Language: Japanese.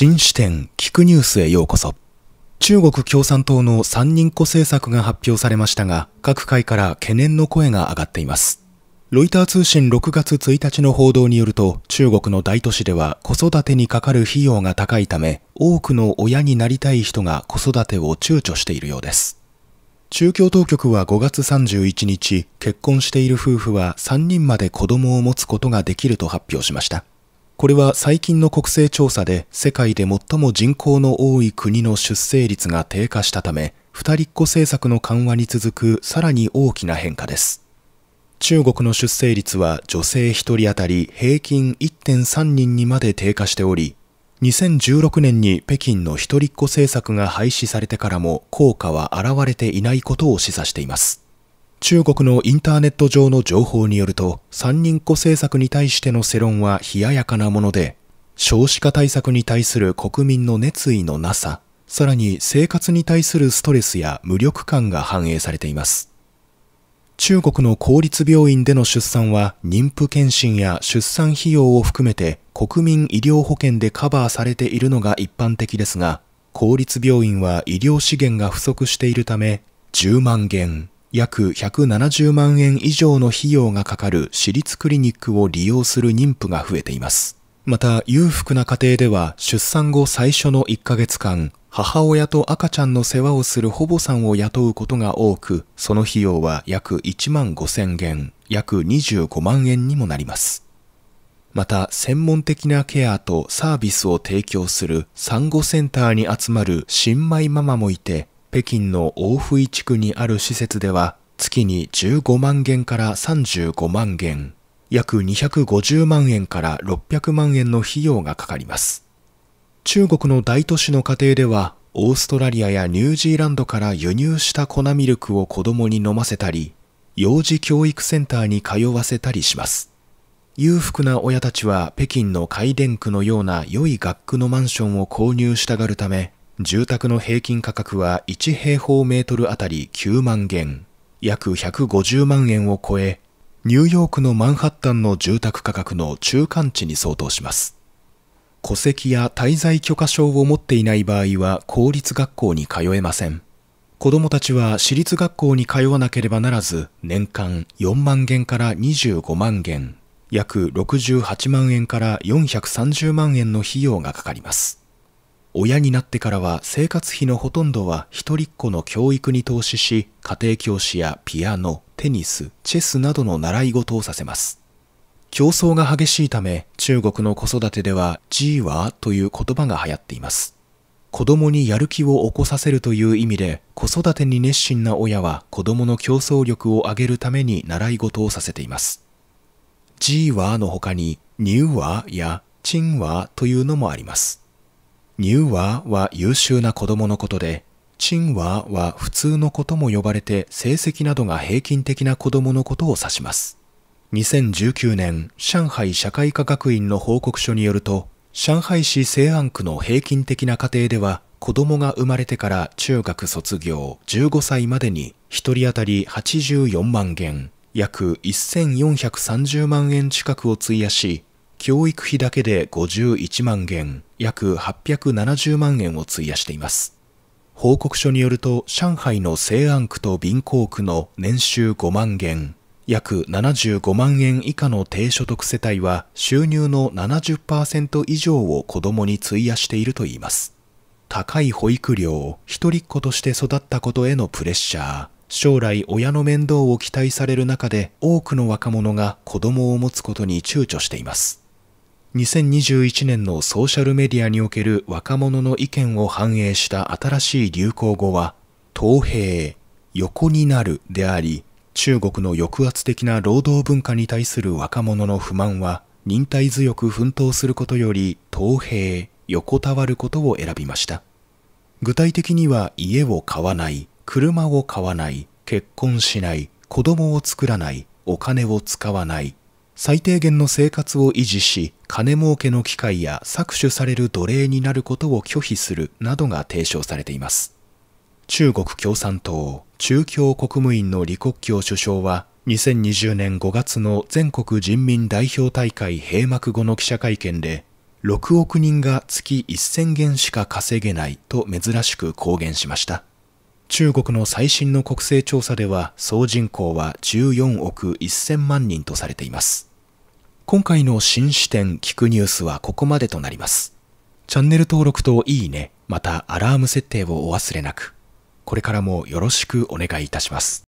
新視点聞くニュースへようこそ中国共産党の三人個政策が発表されましたが各界から懸念の声が上がっていますロイター通信6月1日の報道によると中国の大都市では子育てにかかる費用が高いため多くの親になりたい人が子育てを躊躇しているようです中共当局は5月31日結婚している夫婦は3人まで子供を持つことができると発表しましたこれは最近の国勢調査で世界で最も人口の多い国の出生率が低下したため、二人っ子政策の緩和に続くさらに大きな変化です。中国の出生率は女性1人当たり平均1.3人にまで低下しており、2016年に北京の一人っ子政策が廃止されてからも効果は現れていないことを示唆しています。中国のインターネット上の情報によると、三人っ子政策に対しての世論は冷ややかなもので、少子化対策に対する国民の熱意のなさ、さらに生活に対するストレスや無力感が反映されています。中国の公立病院での出産は妊婦検診や出産費用を含めて国民医療保険でカバーされているのが一般的ですが、公立病院は医療資源が不足しているため、10万元、約170万円以上の費用がかかる私立クリニックを利用する妊婦が増えています。また、裕福な家庭では出産後最初の1ヶ月間、母親と赤ちゃんの世話をする保母さんを雇うことが多く、その費用は約1万5千元、約25万円にもなります。また、専門的なケアとサービスを提供する産後センターに集まる新米ママもいて、北京の大府井地区にある施設では月に15万元から35万元、約250万円から600万円の費用がかかります。中国の大都市の家庭ではオーストラリアやニュージーランドから輸入した粉ミルクを子供に飲ませたり、幼児教育センターに通わせたりします。裕福な親たちは北京の海電区のような良い学区のマンションを購入したがるため、住宅の平均価格は1平方メートルあたり9万元、約150万円を超え、ニューヨークのマンハッタンの住宅価格の中間値に相当します。戸籍や滞在許可証を持っていない場合は公立学校に通えません。子供たちは私立学校に通わなければならず、年間4万元から25万元、約68万円から430万円の費用がかかります。親になってからは生活費のほとんどは一人っ子の教育に投資し、家庭教師やピアノ、テニス、チェスなどの習い事をさせます。競争が激しいため、中国の子育てでは、ジーワーという言葉が流行っています。子供にやる気を起こさせるという意味で、子育てに熱心な親は子供の競争力を上げるために習い事をさせています。ジーワーの他に、ニューワーやチンワーというのもあります。ニューワーは優秀な子供のことで、チンワーは普通のことも呼ばれて成績などが平均的な子供のことを指します。2019年、上海社会科学院の報告書によると、上海市西安区の平均的な家庭では、子供が生まれてから中学卒業15歳までに1人当たり84万元、約1430万円近くを費やし、教育費だけで51万元、約870万円を費やしています。報告書によると、上海の西安区と臨港区の年収5万元、約75万円以下の低所得世帯は収入の70%以上を子供に費やしているといいます。高い保育料、一人っ子として育ったことへのプレッシャー、将来親の面倒を期待される中で多くの若者が子供を持つことに躊躇しています。2021年のソーシャルメディアにおける若者の意見を反映した新しい流行語は、東平、横になるであり、中国の抑圧的な労働文化に対する若者の不満は、忍耐強く奮闘することより、東平、横たわることを選びました。具体的には家を買わない、車を買わない、結婚しない、子供を作らない、お金を使わない、最低限の生活を維持し金儲けの機会や搾取される奴隷になることを拒否するなどが提唱されています中国共産党中共国務院の李克強首相は2020年5月の全国人民代表大会閉幕後の記者会見で6億人が月1000元しか稼げないと珍しく公言しました中国の最新の国勢調査では総人口は14億1000万人とされています今回の新視点聞くニュースはここまでとなります。チャンネル登録といいね、またアラーム設定をお忘れなく、これからもよろしくお願いいたします。